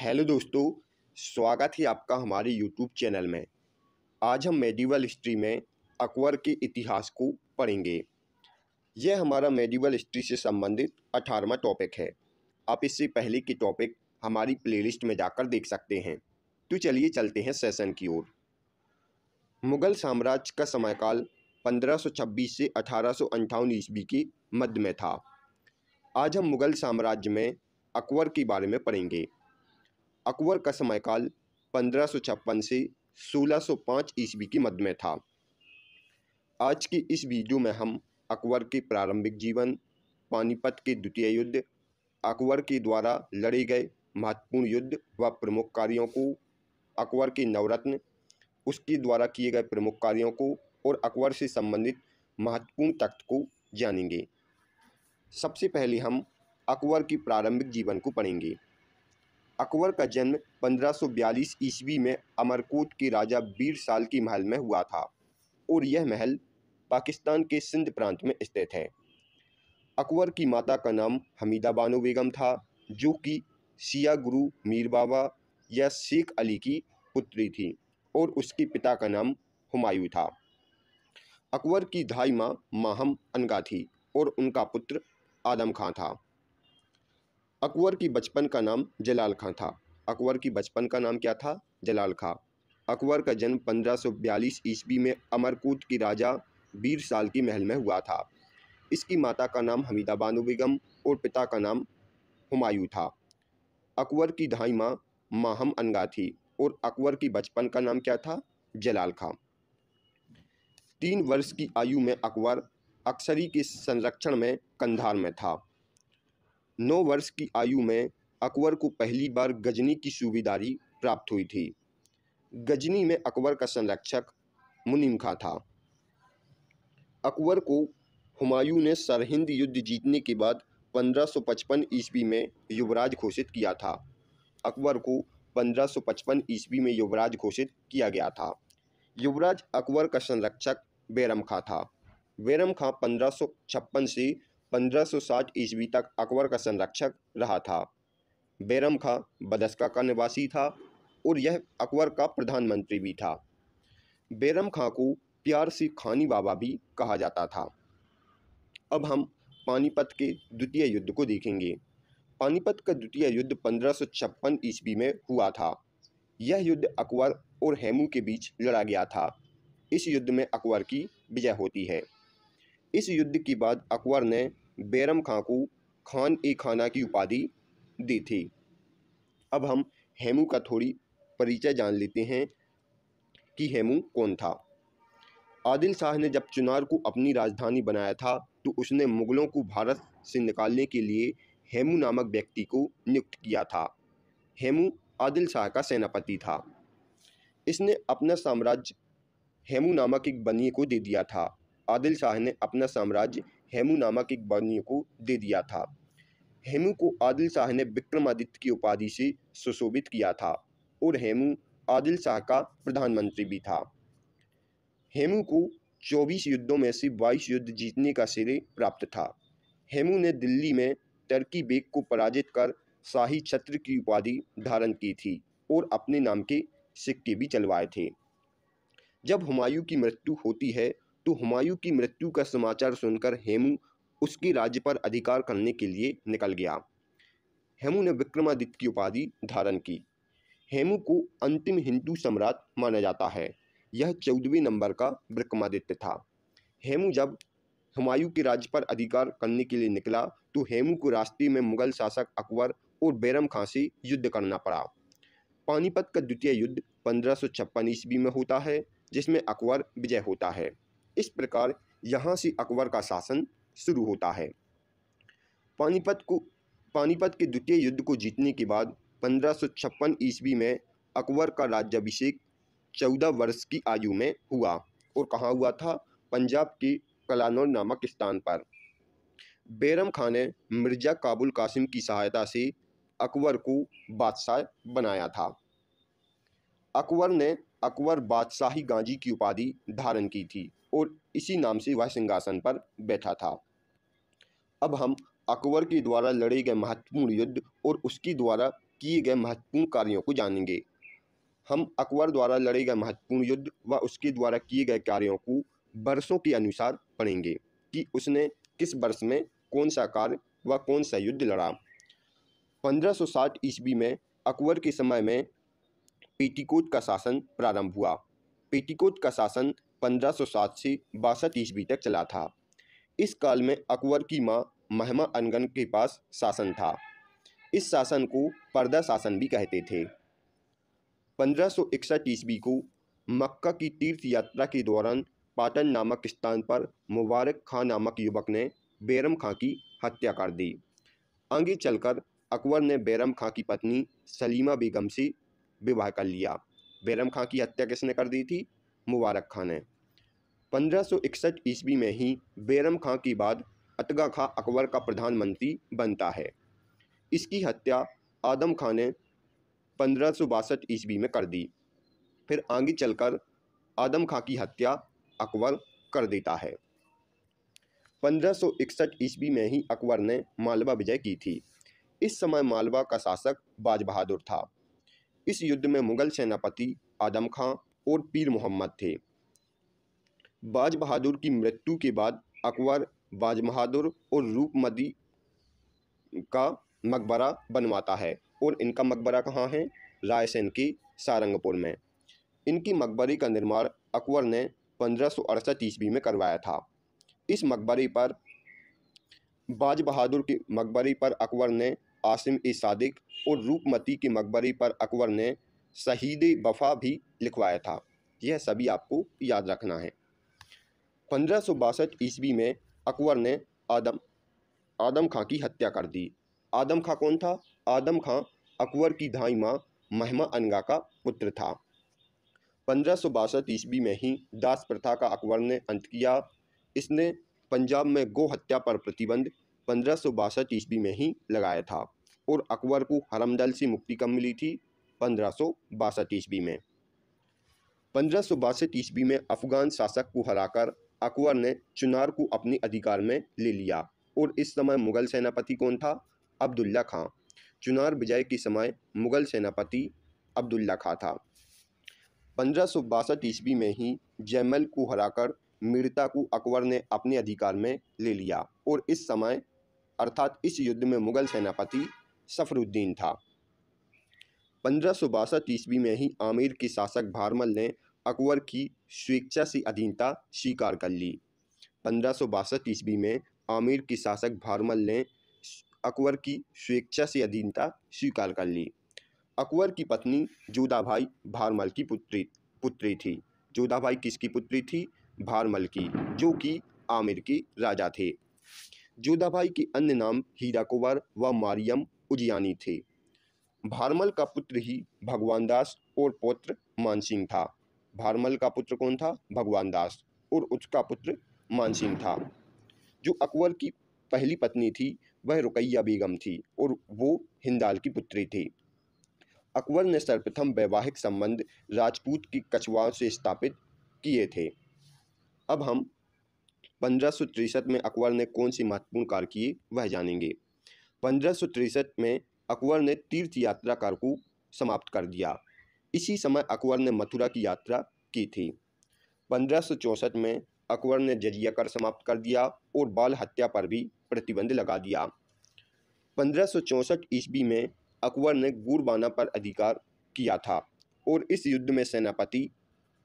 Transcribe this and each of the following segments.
hello दोस्तों स्वागत है आपका हमारे यूट्यूब चैनल में आज हम मेडिवल हिस्ट्री में अकबर के इतिहास को पढ़ेंगे यह हमारा मेडिवल हिस्ट्री से संबंधित अठारहवा टॉपिक है आप इससे पहले के टॉपिक हमारी प्लेलिस्ट में जाकर देख सकते हैं तो चलिए चलते हैं सेशन की ओर मुगल साम्राज्य का समयकाल 1526 से अठारह ईस्वी के मध्य में था आज हम मुगल साम्राज्य में अकबर के बारे में पढ़ेंगे अकबर का समयकाल पंद्रह से 1605 ईस्वी की मध्य में था आज की इस वीडियो में हम अकबर के प्रारंभिक जीवन पानीपत के द्वितीय युद्ध अकबर के द्वारा लड़े गए महत्वपूर्ण युद्ध व प्रमुख कार्यों को अकबर के नवरत्न उसके द्वारा किए गए प्रमुख कार्यों को और अकबर से संबंधित महत्वपूर्ण तख्त को जानेंगे सबसे पहले हम अकबर की प्रारंभिक जीवन को पढ़ेंगे अकबर का जन्म 1542 ईस्वी में अमरकोट के राजा बीर साल की महल में हुआ था और यह महल पाकिस्तान के सिंध प्रांत में स्थित है अकबर की माता का नाम हमीदा बानो बेगम था जो कि सिया गुरु मीर बाबा या शेख अली की पुत्री थी और उसके पिता का नाम हुमायूं था अकबर की धाई माँ माहम अनगा थी और उनका पुत्र आदम खां था अकबर की बचपन का नाम जलाल खां था अकबर की बचपन का नाम क्या था जलाल खां अकबर का जन्म 1542 ईस्वी में अमरकूट की राजा बीर साल की महल में हुआ था इसकी माता का नाम हमीदा बानो बेगम और पिता का नाम हुमायूं था अकबर की धाई माँ माहम अनगा थी और अकबर की बचपन का नाम क्या था जलाल खां तीन वर्ष की आयु में अकबर अक्सरी के संरक्षण में कंधार में था नौ वर्ष की आयु में अकबर को पहली बार गजनी की सूबेदारी प्राप्त हुई थी गजनी में अकबर का संरक्षक मुनीम खां था अकबर को हुमायूं ने सरहिंद युद्ध जीतने के बाद 1555 ईस्वी में युवराज घोषित किया था अकबर को 1555 ईस्वी में युवराज घोषित किया गया था युवराज अकबर का संरक्षक बैरम खां था बैरम खां पंद्रह से 1560 ईस्वी तक अकबर का संरक्षक रहा था बैरम खां बदस्का का निवासी था और यह अकबर का प्रधानमंत्री भी था बैरम खां को प्यार से खानी बाबा भी कहा जाता था अब हम पानीपत के द्वितीय युद्ध को देखेंगे पानीपत का द्वितीय युद्ध पंद्रह ईस्वी में हुआ था यह युद्ध अकबर और हेमू के बीच लड़ा गया था इस युद्ध में अकबर की विजय होती है इस युद्ध के बाद अकबर ने बैरम खां को खान ए खाना की उपाधि दी थी अब हम हेमू का थोड़ी परिचय जान लेते हैं कि हेमू कौन था आदिल शाह ने जब चुनार को अपनी राजधानी बनाया था तो उसने मुगलों को भारत से निकालने के लिए हेमू नामक व्यक्ति को नियुक्त किया था हेमू आदिल शाह का सेनापति था इसने अपना साम्राज्य हेमू नामक एक बनिए को दे दिया था आदिल शाह ने अपना साम्राज्य हेमू नामक एक बनियों को दे दिया था हेमू को आदिल शाह ने विक्रमादित्य की उपाधि से सुशोभित किया था और हेमू आदिल शाह का प्रधानमंत्री भी था हेमू को 24 युद्धों में से 22 युद्ध जीतने का श्रेय प्राप्त था हेमू ने दिल्ली में टर्की बेग को पराजित कर शाही छत्र की उपाधि धारण की थी और अपने नाम के सिक्के भी चलवाए थे जब हुमायूं की मृत्यु होती है तो हुमायूं की मृत्यु का समाचार सुनकर हेमू उसके राज्य पर अधिकार करने के लिए निकल गया हेमू ने विक्रमादित्य की उपाधि धारण की हेमू को अंतिम हिंदू सम्राट माना जाता है यह चौदहवें नंबर का विक्रमादित्य था हेमू जब हुमायूं के राज्य पर अधिकार करने के लिए निकला तो हेमू को रास्ते में मुगल शासक अकबर और बैरम खां से युद्ध करना पड़ा पानीपत का द्वितीय युद्ध पंद्रह सौ ईस्वी में होता है जिसमें अकबर विजय होता है इस प्रकार यहाँ से अकबर का शासन शुरू होता है पानीपत को पानीपत के द्वितीय युद्ध को जीतने के बाद पंद्रह ईस्वी में अकबर का राज्याभिषेक चौदह वर्ष की आयु में हुआ और कहाँ हुआ था पंजाब के कलानौर नामक स्थान पर बैरम खान ने मिर्जा काबुल कासिम की सहायता से अकबर को बादशाह बनाया था अकबर ने अकबर बादशाही गांजी की उपाधि धारण की थी और इसी नाम से वह सिंहासन पर बैठा था अब हम अकबर के द्वारा लड़े गए महत्वपूर्ण युद्ध और उसकी द्वारा किए गए महत्वपूर्ण कार्यों को जानेंगे हम अकबर द्वारा लड़े गए महत्वपूर्ण युद्ध व उसके द्वारा किए गए कार्यों को वर्षों के अनुसार पढ़ेंगे कि उसने किस वर्ष में कौन सा कार्य व कौन सा युद्ध लड़ा 1560 ईस्वी में अकबर के समय में पेटीकोट का शासन प्रारंभ हुआ पेटीकोट का शासन पंद्रह सौ सात से बासठ ईस्वी तक चला था इस काल में अकबर की माँ महमा अनगन के पास शासन था इस शासन को पर्दा शासन भी कहते थे पंद्रह सौ इकसठ ईस्वी को मक्का की तीर्थ यात्रा के दौरान पाटन नामक स्थान पर मुबारक खां नामक युवक ने बैरम खां की हत्या कर दी आगे चलकर अकबर ने बैरम खां की पत्नी सलीमा बेगम से विवाह कर लिया बैरम खां की हत्या किसने कर दी थी मुबारक खां ने पंद्रह ईस्वी में ही बैरम खां की बाद अतगा खां अकबर का प्रधानमंत्री बनता है इसकी हत्या आदम खां ने पंद्रह ईस्वी में कर दी फिर आगे चलकर आदम खां की हत्या अकबर कर देता है 1561 ईस्वी में ही अकबर ने मालवा विजय की थी इस समय मालवा का शासक बाज बहादुर था इस युद्ध में मुगल सेनापति आदम खां और पीर मोहम्मद थे बाज बहादुर की मृत्यु के बाद अकबर बाज बहादुर और रूपमदी का मकबरा बनवाता है और इनका मकबरा कहाँ है रायसेन की सारंगपुर में इनकी मकबरे का निर्माण अकबर ने पंद्रह सौ अड़सठ ईस्वी में करवाया था इस मकबरे पर बाज बहादुर के मकबरे पर अकबर ने आसिम ए सादिक और रूपमती के मकबरे पर अकबर ने शहीद वफा भी लिखवाया था यह सभी आपको याद रखना है पंद्रह सौ बासठ ईस्वी में अकबर ने आदम आदम खां की हत्या कर दी आदम खां कौन था आदम खां अकबर की धाई माँ महमा अनगा का पुत्र था पंद्रह सौ बासठ ईस्वी में ही दास प्रथा का अकबर ने अंत किया इसने पंजाब में गो हत्या पर प्रतिबंध पंद्रह सौ बासठ ईस्वी में ही लगाया था और अकबर को हरमदल से मुक्ति कब मिली थी पंद्रह सौ बासठ ईस्वी में पंद्रह सौ बासठ ईस्वी में अफगान शासक को हराकर अकबर ने चुनार को अपने अधिकार में ले लिया और इस समय मुगल सेनापति कौन था अब्दुल्ला खां चुनार विजय के समय मुगल सेनापति अब्दुल्ला खां था पंद्रह सौ बासठ ईस्वी में ही जैमल को हराकर मिर्ता को अकबर ने अपने अधिकार में ले लिया और इस समय अर्थात इस युद्ध में मुगल सेनापति सफरुद्दीन था पंद्रह सौ बासठ ईस्वी में ही आमिर के शासक भारमल ने अकबर की स्वेच्छा से अधीनता स्वीकार कर ली पंद्रह सौ बासठ ईस्वी में आमिर के शासक भारमल ने अकबर की स्वेच्छा से अधीनता स्वीकार कर ली अकबर की पत्नी भाई भारमल की पुत्री पुत्री थी भाई किसकी पुत्री थी भारमल की जो कि आमिर के राजा थे भाई के अन्य नाम हीरा कुंवर व मारियम उजियानी थे भारमल का पुत्र ही भगवान दास और पौत्र मानसिंह था भारमल का पुत्र कौन था भगवान दास और उसका पुत्र मानसिंह था जो अकबर की पहली पत्नी थी वह रुकैया बेगम थी और वो हिंदाल की पुत्री थी अकबर ने सर्वप्रथम वैवाहिक संबंध राजपूत की कछुआ से स्थापित किए थे अब हम पंद्रह में अकबर ने कौन से महत्वपूर्ण कार्य किए वह जानेंगे पंद्रह में अकबर ने तीर्थ यात्रा कर को समाप्त कर दिया इसी समय अकबर ने मथुरा की यात्रा की थी पंद्रह में अकबर ने जजिया कर समाप्त कर दिया और बाल हत्या पर भी प्रतिबंध लगा दिया पंद्रह ईस्वी में अकबर ने गुरबाना पर अधिकार किया था और इस युद्ध में सेनापति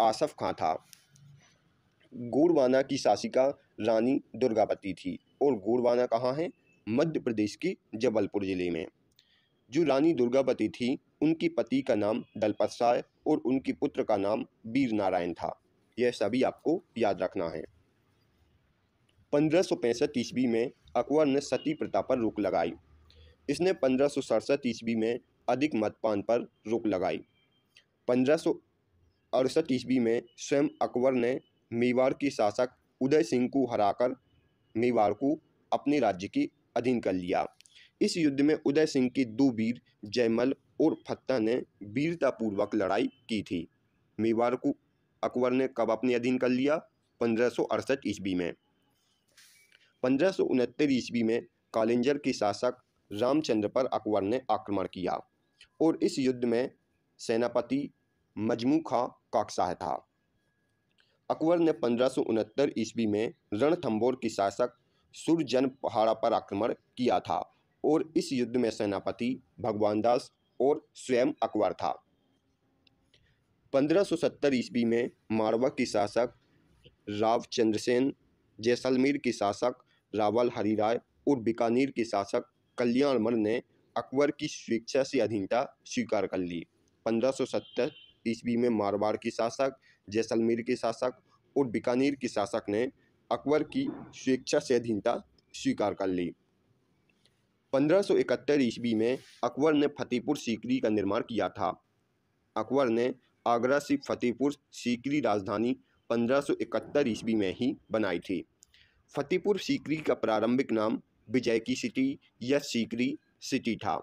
आसफ खां था गुरबाना की शासिका रानी दुर्गावती थी और गुरबाना कहाँ है मध्य प्रदेश की जबलपुर ज़िले में जो रानी दुर्गावती थी उनकी पति का नाम दलपत राय और उनकी पुत्र का नाम वीर नारायण था यह सभी आपको याद रखना है पंद्रह सौ पैंसठ ईस्वी में अकबर ने सती प्रथा पर रोक लगाई इसने पंद्रह सौ सड़सठ ईस्वी में अधिक मतपान पर रोक लगाई पंद्रह सौ अड़सठ ईस्वी में स्वयं अकबर ने मेवाड़ के शासक उदय सिंह को हराकर मेवाड़ को अपने राज्य के अधीन कर लिया इस युद्ध में उदय सिंह के दो वीर जयमल और फत्ता ने वीरतापूर्वक लड़ाई की थी मेवाड़ को अकबर ने कब अपने अधीन कर लिया पंद्रह ईस्वी में पंद्रह ईस्वी में कालिंजर के शासक रामचंद्र पर अकबर ने आक्रमण किया और इस युद्ध में सेनापति मजमू खां काकसाह था अकबर ने पंद्रह ईस्वी में रणथंबोर के शासक सुरजन पहाड़ा पर आक्रमण किया था और इस युद्ध में सेनापति भगवान दास और स्वयं अकबर था 1570 ईस्वी में मारवा की शासक राव चंद्रसेन जैसलमेर की शासक रावल हरिराय और बीकानेर की शासक कल्याणमर ने अकबर की स्वेच्छा से अधीनता स्वीकार कर ली 1570 ईस्वी में मारवाड़ की शासक जैसलमेर के शासक और बीकानेर के शासक ने अकबर की स्वेच्छा से अधीनता स्वीकार कर ली पंद्रह ईस्वी में अकबर ने फतेहपुर सीकरी का निर्माण किया था अकबर ने आगरा से फतेहपुर सीकरी राजधानी 1571 ईस्वी में ही बनाई थी फतेहपुर सीकरी का प्रारंभिक नाम विजय की सिटी या सीकरी सिटी था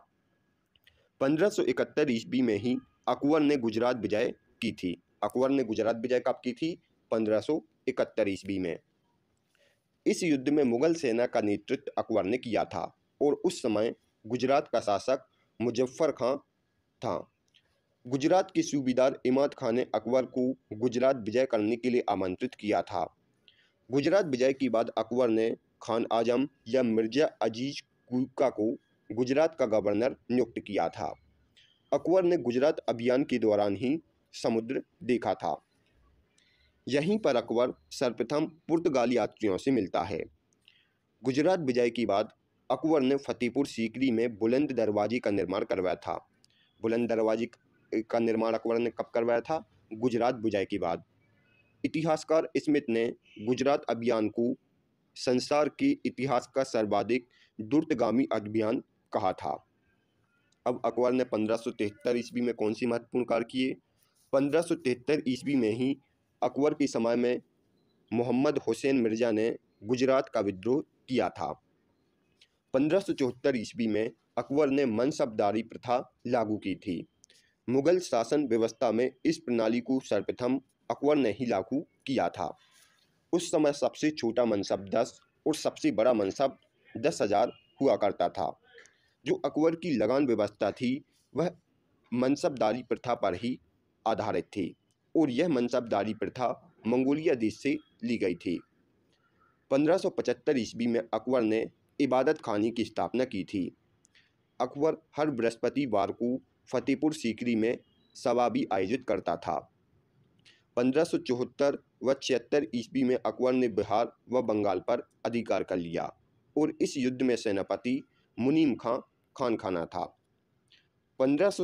1571 ईस्वी में ही अकबर ने गुजरात विजय की थी अकबर ने गुजरात विजय कब की थी 1571 ईस्वी में इस युद्ध में मुगल सेना का नेतृत्व अकबर ने किया था और उस समय गुजरात का शासक मुजफ्फर खां था गुजरात के सूबेदार इमाद खान ने अकबर को गुजरात विजय करने के लिए आमंत्रित किया था गुजरात विजय के बाद अकबर ने खान आजम या मिर्जा अजीज कुका को गुजरात का गवर्नर नियुक्त किया था अकबर ने गुजरात अभियान के दौरान ही समुद्र देखा था यहीं पर अकबर सर्वप्रथम पुर्तगाली यात्रियों से मिलता है गुजरात विजय के बाद अकबर ने फतेहपुर सीकरी में बुलंद दरवाजे का निर्माण करवाया था बुलंद दरवाजे का निर्माण अकबर ने कब करवाया था गुजरात बुझाई के बाद इतिहासकार स्मिथ ने गुजरात अभियान को संसार के इतिहास का सर्वाधिक द्रुतगामी अभियान कहा था अब अकबर ने पंद्रह सौ तिहत्तर ईस्वी में कौन सी महत्वपूर्ण कार्य किए पंद्रह सौ तिहत्तर ईस्वी में ही अकबर के समय में मोहम्मद हुसैन मिर्ज़ा ने गुजरात का विद्रोह किया था पंद्रह ईस्वी में अकबर ने मनसबदारी प्रथा लागू की थी मुगल शासन व्यवस्था में इस प्रणाली को सर्वप्रथम अकबर ने ही लागू किया था उस समय सबसे छोटा मनसब दस और सबसे बड़ा मनसब दस हजार हुआ करता था जो अकबर की लगान व्यवस्था थी वह मनसबदारी प्रथा पर ही आधारित थी और यह मनसबदारी प्रथा मंगोलिया देश से ली गई थी 1575 ईस्वी में अकबर ने इबादत खाने की स्थापना की थी अकबर हर बृहस्पतिवार को फतेहपुर सीकरी में सवाबी आयोजित करता था पंद्रह व छिहत्तर ईस्वी में अकबर ने बिहार व बंगाल पर अधिकार कर लिया और इस युद्ध में सेनापति मुनीम खां खान खाना था पंद्रह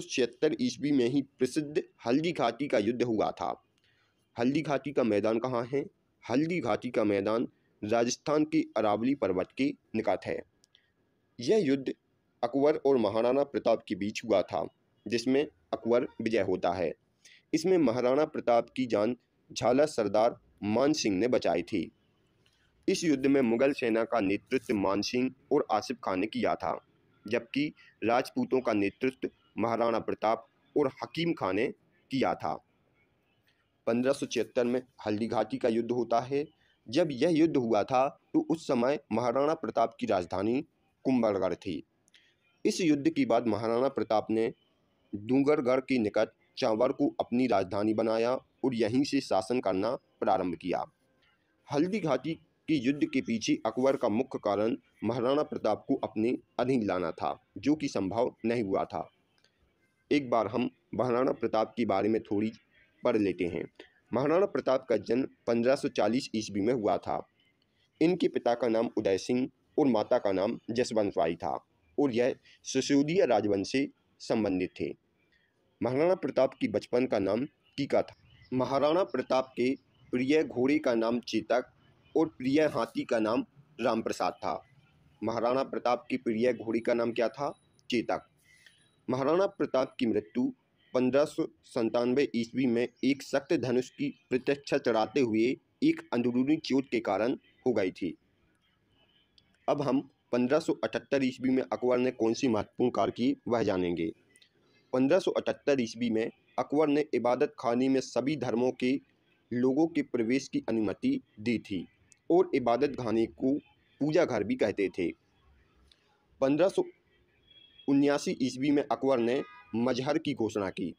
ईस्वी में ही प्रसिद्ध हल्दी घाटी का युद्ध हुआ था हल्दी घाटी का मैदान कहाँ है हल्दी घाटी का मैदान राजस्थान की अरावली पर्वत की निकट है यह युद्ध अकबर और महाराणा प्रताप के बीच हुआ था जिसमें अकबर विजय होता है इसमें महाराणा प्रताप की जान झाला सरदार मान सिंह ने बचाई थी इस युद्ध में मुगल सेना का नेतृत्व मान सिंह और आसिफ खान ने किया था जबकि राजपूतों का नेतृत्व महाराणा प्रताप और हकीम खान ने किया था पंद्रह में हल्दी घाटी का युद्ध होता है जब यह युद्ध हुआ था तो उस समय महाराणा प्रताप की राजधानी कुंभलगढ़ थी इस युद्ध के बाद महाराणा प्रताप ने डूंगरगढ़ के निकट चावर को अपनी राजधानी बनाया और यहीं से शासन करना प्रारंभ किया हल्दी घाटी के युद्ध के पीछे अकबर का मुख्य कारण महाराणा प्रताप को अपने अधीन लाना था जो कि संभव नहीं हुआ था एक बार हम महाराणा प्रताप के बारे में थोड़ी पढ़ लेते हैं महाराणा प्रताप का जन्म 1540 ईस्वी में हुआ था इनके पिता का नाम उदय सिंह और माता का नाम जसवंत राय था और यह सुशोदिया राजवंश से संबंधित थे महाराणा प्रताप की बचपन का नाम टीका था महाराणा प्रताप के प्रिय घोड़े का नाम चेतक और प्रिय हाथी का नाम रामप्रसाद था महाराणा प्रताप के प्रिय घोड़े का नाम क्या था चेतक महाराणा प्रताप की मृत्यु पंद्रह ईस्वी में एक सख्त धनुष की प्रत्यक्षा चढ़ाते हुए एक अंदरूनी चोट के कारण हो गई थी अब हम 1578 ईस्वी में अकबर ने कौन सी महत्वपूर्ण कार्य की वह जानेंगे 1578 ईस्वी में अकबर ने इबादत खानी में सभी धर्मों के लोगों के प्रवेश की अनुमति दी थी और इबादत खाने को पूजा घर भी कहते थे पंद्रह ईस्वी में अकबर ने मजहर की घोषणा की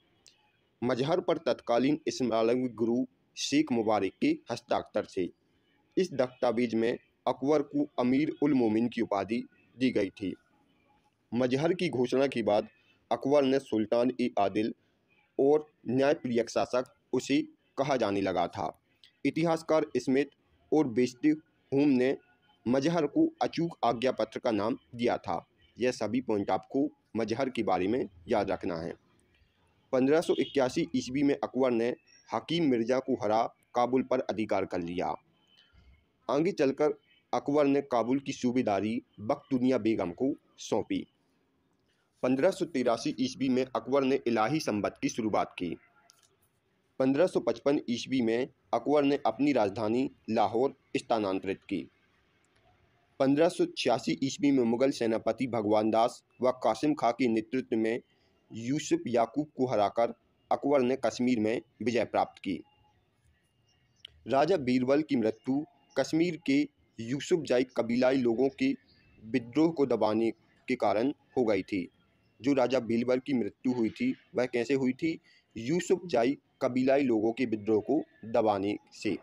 मजहर पर तत्कालीन इस्लामिक गुरु शेख मुबारक के हस्ताक्षर थे इस दस्तावेज में अकबर को अमीर उल मोमिन की उपाधि दी गई थी मजहर की घोषणा के बाद अकबर ने सुल्तान ए आदिल और न्यायप्रिय शासक उसे कहा जाने लगा था इतिहासकार स्मिथ और बेस्टी होम ने मजहर को अचूक आज्ञा पत्र का नाम दिया था यह सभी पॉइंट आपको मजहर के बारे में याद रखना है 1581 ईस्वी में अकबर ने हकीम मिर्ज़ा को हरा काबुल पर अधिकार कर लिया आगे चलकर अकबर ने काबुल की सूबेदारी बख्तुनिया बेगम को सौंपी पंद्रह सौ ईस्वी में अकबर ने इलाही संबत की शुरुआत की 1555 ईस्वी में अकबर ने अपनी राजधानी लाहौर स्थानांतरित की पंद्रह ईस्वी में मुगल सेनापति भगवान दास व कासिम खां के नेतृत्व में यूसुफ याकूब को हराकर अकबर ने कश्मीर में विजय प्राप्त की राजा बीरबल की मृत्यु कश्मीर के यूसुफ जाई कबीलाई लोगों के विद्रोह को दबाने के कारण हो गई थी जो राजा बीरबल की मृत्यु हुई थी वह कैसे हुई थी यूसुफ जाई कबीलाई लोगों के विद्रोह को दबाने से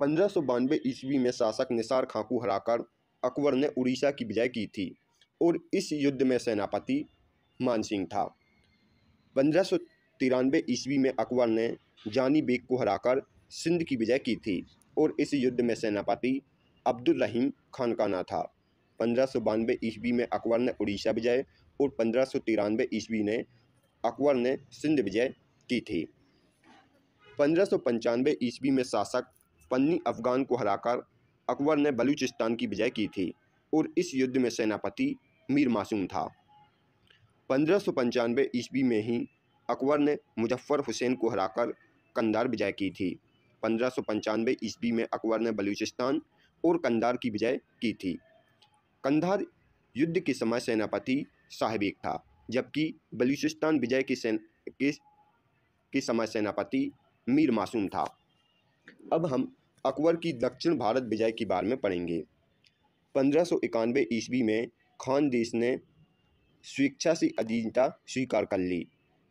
पंद्रह सौ बानवे ईस्वी में शासक निसार खां को हराकर अकबर ने उड़ीसा की विजय की थी और इस युद्ध में सेनापति मानसिंह था पंद्रह सौ तिरानवे ईस्वी में अकबर ने जानी बेग को हराकर सिंध की विजय की थी और इस युद्ध में सेनापति अब्दुल रहीम खान का ना था पंद्रह सौ बानवे ईस्वी में अकबर ने उड़ीसा विजय और पंद्रह सौ तिरानवे ईस्वी ने अकबर ने सिंध विजय की थी पंद्रह सौ पंचानवे ईस्वी में शासक पन्नी अफगान को हराकर अकबर ने बलूचिस्तान की विजय की थी और इस युद्ध में सेनापति मीर मासूम था पंद्रह सौ पंचानवे ईस्वी में ही अकबर ने मुजफ्फ़र हुसैन को हराकर कंदार विजय की थी पंद्रह सौ पंचानवे ईस्वी में अकबर ने बलूचिस्तान और कंदार की विजय की थी कंदार युद्ध के समय सेनापति साहबेक था जबकि बलूचिस्तान विजय की सेन के समय सेनापति मीर मासूम था अब हम अकबर की दक्षिण भारत विजय के बारे में पढ़ेंगे पंद्रह सौ इक्यानवे ईस्वी में खान देश ने स्वेच्छा से अधीनता स्वीकार कर ली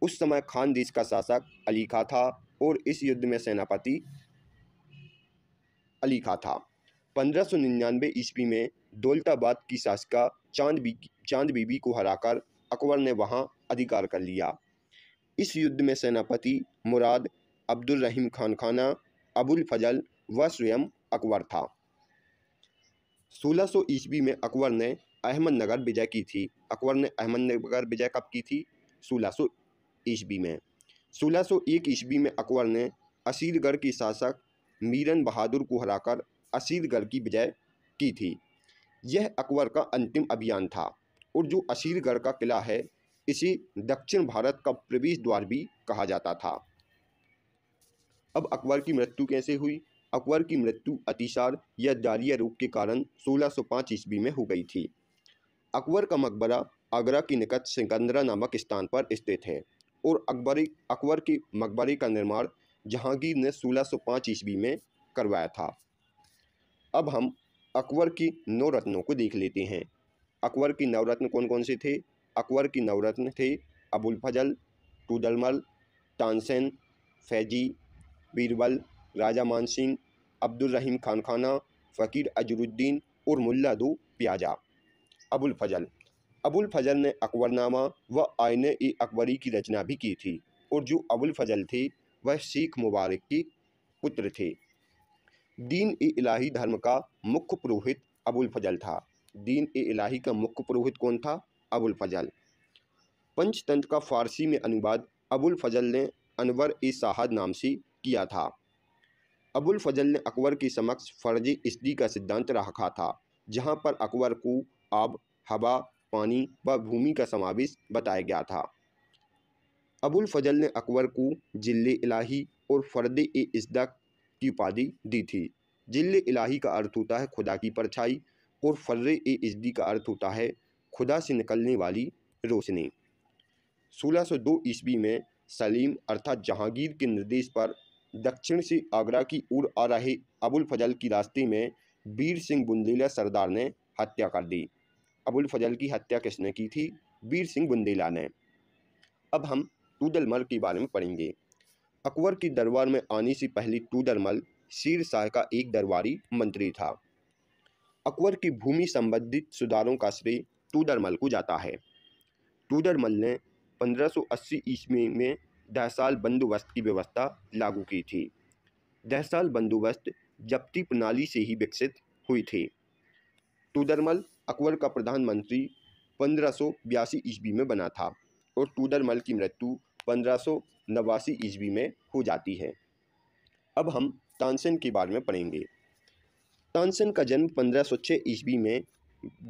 उस समय खान देश का शासक अली खा था और इस युद्ध में सेनापति अली खा था पंद्रह सौ निन्यानवे ईस्वी में दौलताबाद की शासिका चांद बी चांद बीबी को हराकर अकबर ने वहां अधिकार कर लिया इस युद्ध में सेनापति मुराद अब्दुल रहीम खान खाना अबुल फजल वह स्वयं अकबर था सोलह सौ ईस्वी में अकबर ने अहमदनगर विजय की थी अकबर ने अहमदनगर विजय कब की थी सोलह सौ ईस्वी में सोलह सौ एक ईस्वी में अकबर ने असीरगढ़ की शासक मीरन बहादुर को हराकर असीरगढ़ की विजय की थी यह अकबर का अंतिम अभियान था और जो असीरगढ़ का किला है इसे दक्षिण भारत का प्रवेश द्वार भी कहा जाता था अब अकबर की मृत्यु कैसे हुई अकबर की मृत्यु अतिशार या डालिया रोग के कारण 1605 ईस्वी में हो गई थी अकबर का मकबरा आगरा की निकट सिकंदरा नामक स्थान पर स्थित है और अकबरी अकबर के मकबरे का निर्माण जहांगीर ने 1605 ईस्वी में करवाया था अब हम अकबर की नौ रत्नों को देख लेते हैं अकबर की नवरत्न कौन कौन से थे अकबर की नवरत्न थे अबुल फजल टूदलमल तानसेन फैजी बीरबल राजा मानसिंह अब्दुलरहीम खान खाना फ़कीर अजरुद्दीन और मुल्ला दू प्याजा अबुल फजल अबुल फजल ने अकबरनामा व आयन ए अकबरी की रचना भी की थी और जो अबुल फजल थे वह सिख मुबारक के पुत्र थे दीन ए इलाही धर्म का मुख्य पुरोहित अबुल फजल था दीन ए इलाही का मुख्य पुरोहित कौन था अबुल फजल पंचतंत्र का फारसी में अनुवाद अबुल फजल ने अनवर ए साहद नाम से किया था अबुल फजल ने अकबर की समक्ष फर्जी इसदी का सिद्धांत रखा था जहाँ पर अकबर को आब हवा पानी व भूमि का समावेश बताया गया था अबुल फजल ने अकबर को जिले इलाही और फर्द ए इसदा की उपाधि दी थी जिले इलाही का अर्थ होता है खुदा की परछाई और फर्र ए इसदी का अर्थ होता है खुदा से निकलने वाली रोशनी सोलह दो ईस्वी में सलीम अर्थात जहांगीर के निर्देश पर दक्षिण से आगरा की ओर आ रहे अबुल फजल की रास्ते में वीर सिंह बुंदेला सरदार ने हत्या कर दी अबुल फजल की हत्या किसने की थी वीर सिंह बुंदेला ने अब हम टूदलमल के बारे में पढ़ेंगे अकबर के दरबार में आने से पहले टूदलमल शीर शाह का एक दरबारी मंत्री था अकबर की भूमि संबंधित सुधारों का श्रेय टूदरमल को जाता है टूदरमल ने 1580 ईस्वी में दहसाल बंदोबस्त की व्यवस्था लागू की थी दहसाल बंदोबस्त जब्ती प्रणाली से ही विकसित हुई थी टूदरमल अकबर का प्रधानमंत्री पंद्रह सौ बयासी ईस्वी में बना था और टूदरमल की मृत्यु पंद्रह सौ नवासी ईस्वी में हो जाती है अब हम तानसेन के बारे में पढ़ेंगे तानसेन का जन्म पंद्रह सौ छः ईस्वी में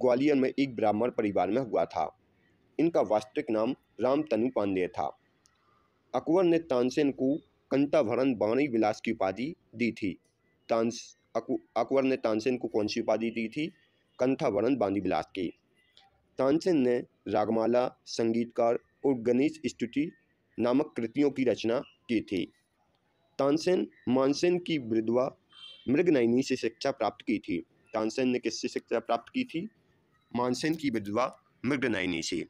ग्वालियर में एक ब्राह्मण परिवार में हुआ था इनका वास्तविक नाम रामतनु पांडेय था अकबर ने तानसेन को कंटाभरण बाणी विलास की उपाधि दी थी तानस अकबर ने तानसेन को कौन सी उपाधि दी थी कंठाभरण बाणी विलास की तानसेन ने रागमाला संगीतकार और गणेश स्तुति नामक कृतियों की रचना की थी तानसेन मानसेन की विधवा मृगनयनी से शिक्षा प्राप्त की थी तानसेन ने किससे शिक्षा प्राप्त की थी मानसेन की विधवा मृगनयनी से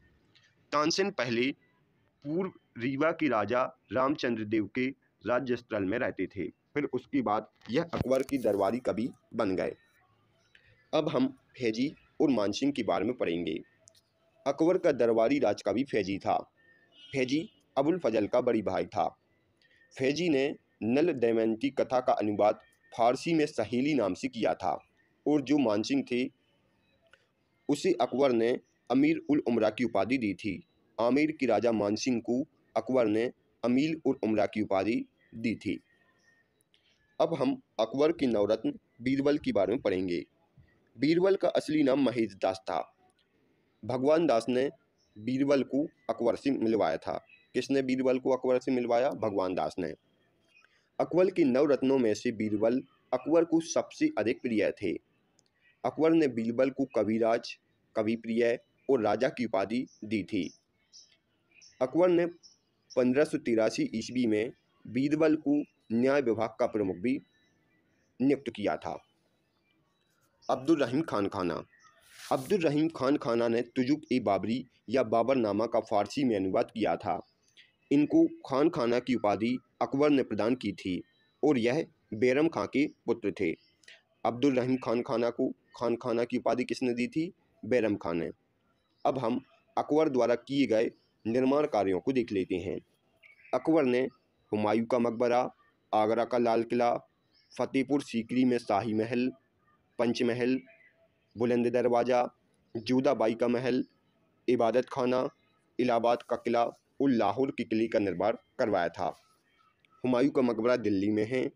तानसेन पहले पूर्व रीवा के राजा रामचंद्र देव के राज्य स्थल में रहते थे फिर उसके बाद यह अकबर की दरबारी कवि बन गए अब हम फैजी और मानसिंह के बारे में पढ़ेंगे अकबर का दरबारी राजकवि फैजी था फैजी अबुल फजल का बड़ी भाई था फैजी ने नल दैवंती कथा का अनुवाद फारसी में सहेली नाम से किया था और जो मानसिंह थे उसे अकबर ने अमीर उल उमरा की उपाधि दी थी आमिर के राजा मानसिंह को अकबर ने अमील उल उमरा की उपाधि दी थी अब हम अकबर की नवरत्न बीरबल के बारे में पढ़ेंगे बीरबल का असली नाम महेश दास था भगवान दास ने बीरबल को अकबर से मिलवाया था किसने बीरबल को अकबर से मिलवाया भगवान दास ने अकबर के नवरत्नों में से बीरबल अकबर को सबसे अधिक प्रिय थे अकबर ने बीरबल को कविराज कवि प्रिय और राजा की उपाधि दी थी अकबर ने पंद्रह सौ तिरासी ईस्वी में बीरबल को न्याय विभाग का प्रमुख भी नियुक्त किया था अब्दुल रहीम खान खाना अब्दुल रहीम खान खाना ने तुजुक ए बाबरी या बाबर नामा का फारसी में अनुवाद किया था इनको खान खाना की उपाधि अकबर ने प्रदान की थी और यह बेरम खां के पुत्र थे अब्दुल रहीम खान खाना को खान खाना की उपाधि किसने दी थी बैरम खान ने अब हम अकबर द्वारा किए गए निर्माण कार्यों को देख लेते हैं अकबर ने हुमायूं का मकबरा आगरा का लाल किला फतेहपुर सीकरी में शाही महल पंचमहल बुलंद दरवाज़ा जूदाबाई का महल इबादत खाना इलाहाबाद का किला और लाहौर के किले का निर्माण करवाया था हुमायूं का मकबरा दिल्ली में है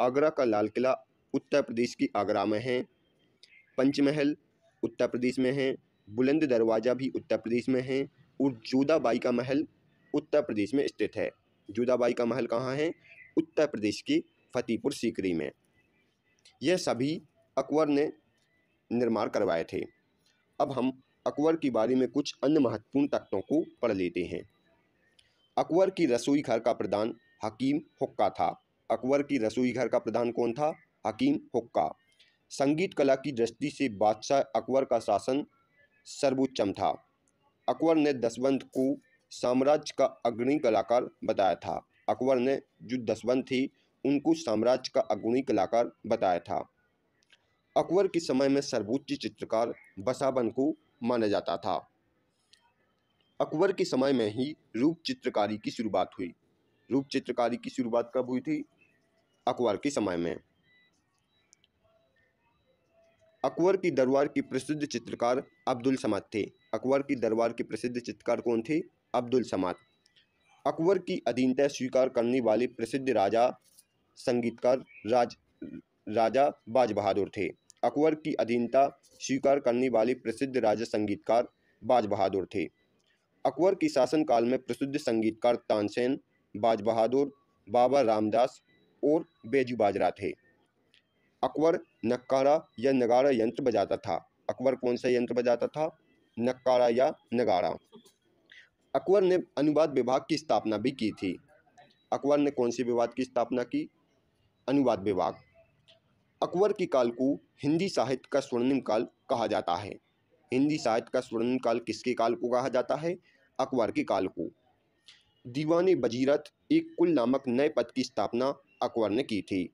आगरा का लाल किला उत्तर प्रदेश की आगरा में है पंचमहल उत्तर प्रदेश में है बुलंद दरवाज़ा भी उत्तर प्रदेश में है जूदाबाई का महल उत्तर प्रदेश में स्थित है जूदाबाई का महल कहाँ है उत्तर प्रदेश की फतेहपुर सीकरी में यह सभी अकबर ने निर्माण करवाए थे अब हम अकबर के बारे में कुछ अन्य महत्वपूर्ण तख्तों को पढ़ लेते हैं अकबर की रसोई घर का प्रधान हकीम हुक्का था अकबर की रसोई घर का प्रधान कौन था हकीम हुक्का संगीत कला की दृष्टि से बादशाह अकबर का शासन सर्वोच्चम था अकबर ने दसवंत को साम्राज्य का अग्रणी कलाकार बताया था अकबर ने जो दसवंत थी उनको साम्राज्य का अग्रणी कलाकार बताया था अकबर के समय में सर्वोच्च चित्रकार बसाबन को माना जाता था अकबर के समय में ही रूप चित्रकारी की शुरुआत हुई रूप चित्रकारी की शुरुआत कब हुई थी अकबर के समय में अकबर की दरबार की प्रसिद्ध चित्रकार अब्दुल समाद थे अकबर की दरबार के प्रसिद्ध चित्रकार कौन थे अब्दुल समाद अकबर की अधीनता स्वीकार करने वाले प्रसिद्ध राजा संगीतकार राज राजा बाज बहादुर थे अकबर की अधीनता स्वीकार करने वाले प्रसिद्ध राजा संगीतकार बाज बहादुर थे अकबर के शासनकाल में प्रसिद्ध संगीतकार तानसेन बाज बहादुर बाबा रामदास और बेजू बाजरा थे अकबर नक्कारा या नगारा यंत्र बजाता था अकबर कौन सा यंत्र बजाता था नक्कारा या नगारा अकबर ने अनुवाद विभाग की स्थापना भी की थी अकबर ने कौन से विभाग की स्थापना की अनुवाद विभाग अकबर की काल को हिंदी साहित्य का स्वर्णिम काल कहा जाता है हिंदी साहित्य का स्वर्णिम काल किसके काल को कहा जाता है अकबर के काल को दीवानी बजीरत एक कुल नामक नए पद की स्थापना अकबर ने की थी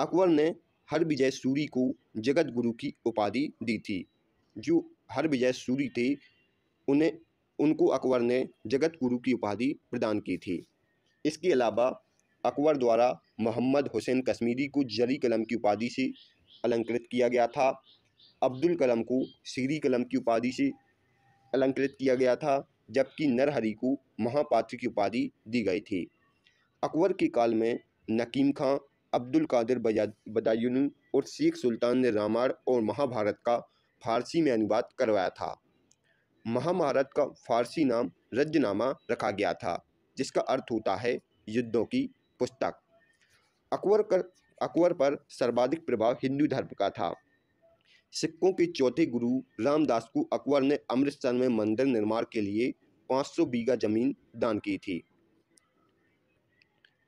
अकबर ने हर विजय सूरी को जगत गुरु की उपाधि दी थी जो हर विजय सूरी थे उन्हें उनको अकबर ने जगत गुरु की उपाधि प्रदान की थी इसके अलावा अकबर द्वारा मोहम्मद हुसैन कश्मीरी को जली कलम की उपाधि से अलंकृत किया गया था अब्दुल कलम को सीरी कलम की उपाधि से अलंकृत किया गया था जबकि नरहरी को महापात्र की उपाधि दी गई थी अकबर के काल में नकीम खां अब्दुल कादिर बदायूनी और सिख सुल्तान ने रामायण और महाभारत का फारसी में अनुवाद करवाया था महाभारत का फारसी नाम रजनामा रखा गया था जिसका अर्थ होता है युद्धों की पुस्तक अकबर कर अकबर पर सर्वाधिक प्रभाव हिंदू धर्म का था सिक्कों के चौथे गुरु रामदास को अकबर ने अमृतसर में मंदिर निर्माण के लिए 500 बीघा जमीन दान की थी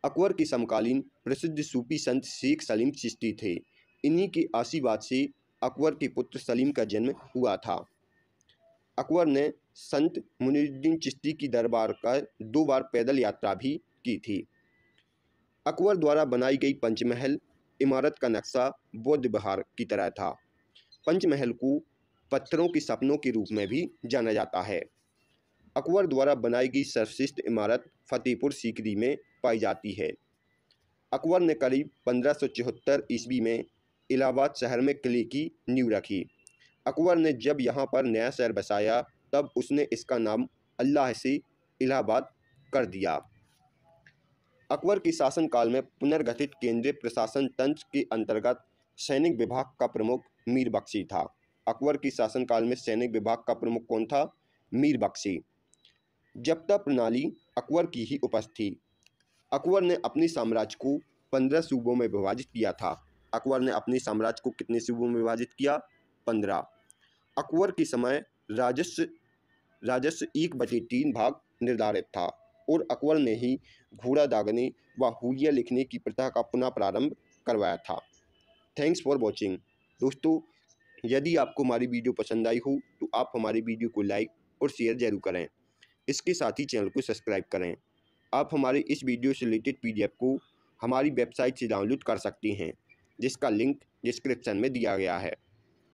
अकबर के समकालीन प्रसिद्ध सूफी संत शेख सलीम चिश्ती थे इन्हीं के आशीर्वाद से अकबर के पुत्र सलीम का जन्म हुआ था अकबर ने संत मुनिरुद्दीन चिश्ती की दरबार का दो बार पैदल यात्रा भी की थी अकबर द्वारा बनाई गई पंचमहल इमारत का नक्शा बौद्ध बहार की तरह था पंचमहल को पत्थरों के सपनों के रूप में भी जाना जाता है अकबर द्वारा बनाई गई सर्वश्रेष्ठ इमारत फतेहपुर सीकरी में पाई जाती है अकबर ने करीब पंद्रह सौ चौहत्तर ईस्वी में इलाहाबाद शहर में किले की नींव रखी अकबर ने जब यहाँ पर नया शहर बसाया तब उसने इसका नाम अल्लाह से इलाहाबाद कर दिया अकबर के शासनकाल में पुनर्गठित केंद्रीय प्रशासन तंत्र के अंतर्गत सैनिक विभाग का प्रमुख मीर बख्शी था अकबर के शासनकाल में सैनिक विभाग का प्रमुख कौन था मीर बख्शी जब्ता प्रणाली अकबर की ही उपज थी अकबर ने अपनी साम्राज्य को पंद्रह सूबों में विभाजित किया था अकबर ने अपने साम्राज्य को कितने सूबों में विभाजित किया पंद्रह अकबर के समय राजस्व राजस्व एक बटे तीन भाग निर्धारित था और अकबर ने ही घोड़ा दागने व हुलिया लिखने की प्रथा का पुनः प्रारंभ करवाया था थैंक्स फॉर वॉचिंग दोस्तों यदि आपको हमारी वीडियो पसंद आई हो तो आप हमारी वीडियो को लाइक और शेयर जरूर करें इसके साथ ही चैनल को सब्सक्राइब करें आप हमारे इस वीडियो से रिलेटेड पी को हमारी वेबसाइट से डाउनलोड कर सकती हैं जिसका लिंक डिस्क्रिप्शन में दिया गया है